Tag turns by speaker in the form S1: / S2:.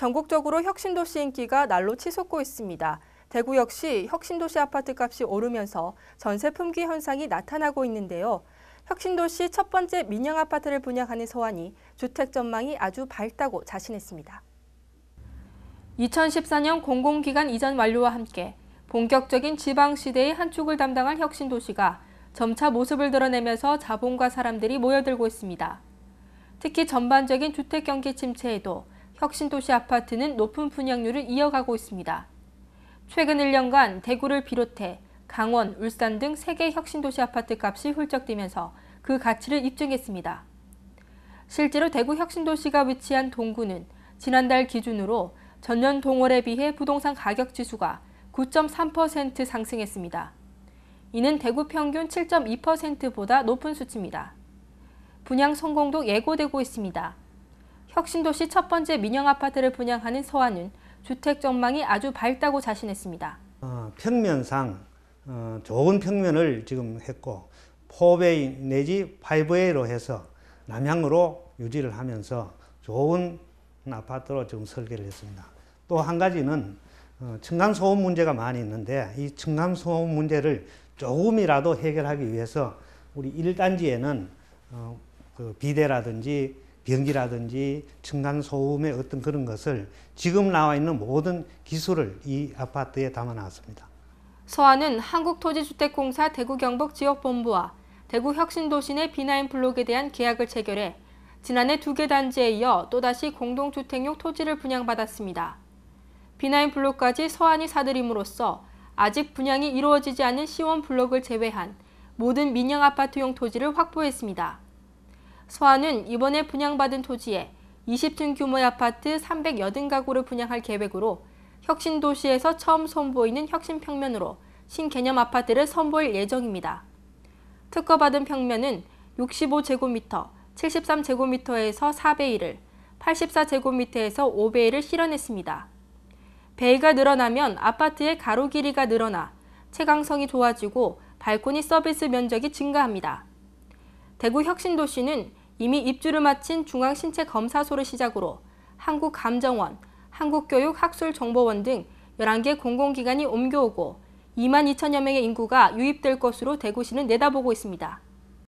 S1: 전국적으로 혁신도시 인기가 날로 치솟고 있습니다. 대구 역시 혁신도시 아파트 값이 오르면서 전세 품귀 현상이 나타나고 있는데요. 혁신도시 첫 번째 민영 아파트를 분양하는 서안이 주택 전망이 아주 밝다고 자신했습니다. 2014년 공공기관 이전 완료와 함께 본격적인 지방시대의 한 축을 담당한 혁신도시가 점차 모습을 드러내면서 자본과 사람들이 모여들고 있습니다. 특히 전반적인 주택 경기 침체에도 혁신도시 아파트는 높은 분양률을 이어가고 있습니다. 최근 1년간 대구를 비롯해 강원, 울산 등 3개 혁신도시 아파트 값이 훌쩍 뛰면서 그 가치를 입증했습니다. 실제로 대구 혁신도시가 위치한 동구는 지난달 기준으로 전년 동월에 비해 부동산 가격 지수가 9.3% 상승했습니다. 이는 대구 평균 7.2%보다 높은 수치입니다. 분양 성공도 예고되고 있습니다. 혁신도시 첫 번째 민영 아파트를 분양하는 서한은 주택 전망이 아주 밝다고 자신했습니다.
S2: 어, 평면상 어, 좋은 평면을 지금 했고 4베이 내지 5베이로 해서 남향으로 유지를 하면서 좋은 아파트로 지금 설계를 했습니다. 또 한 가지는 어, 층간소음 문제가 많이 있는데 이 층간소음 문제를 조금이라도 해결하기 위해서 우리 1단지에는 어, 그 비대라든지 변기라든지 층간소음의 어떤 그런 것을 지금 나와 있는 모든 기술을 이 아파트에 담아놨습니다.
S1: 서안은 한국토지주택공사 대구경북지역본부와 대구혁신도시내 비나인 블록에 대한 계약을 체결해 지난해 두 개 단지에 이어 또다시 공동주택용 토지를 분양받았습니다. 비나인 블록까지 서안이 사들임으로써 아직 분양이 이루어지지 않은 시원 블록을 제외한 모든 민영 아파트용 토지를 확보했습니다. 소안은 이번에 분양받은 토지에 20층 규모의 아파트 380가구를 분양할 계획으로 혁신도시에서 처음 선보이는 혁신평면으로 신개념 아파트를 선보일 예정입니다. 특허받은 평면은 65제곱미터, 73제곱미터에서 4배이를, 84제곱미터에서 5배이를 실현했습니다. 베이가 늘어나면 아파트의 가로 길이가 늘어나 채광성이 좋아지고 발코니 서비스 면적이 증가합니다. 대구 혁신도시는 이미 입주를 마친 중앙신체검사소를 시작으로 한국감정원, 한국교육학술정보원 등 11개 공공기관이 옮겨오고 2만 2천여 명의 인구가 유입될 것으로 대구시는 내다보고 있습니다.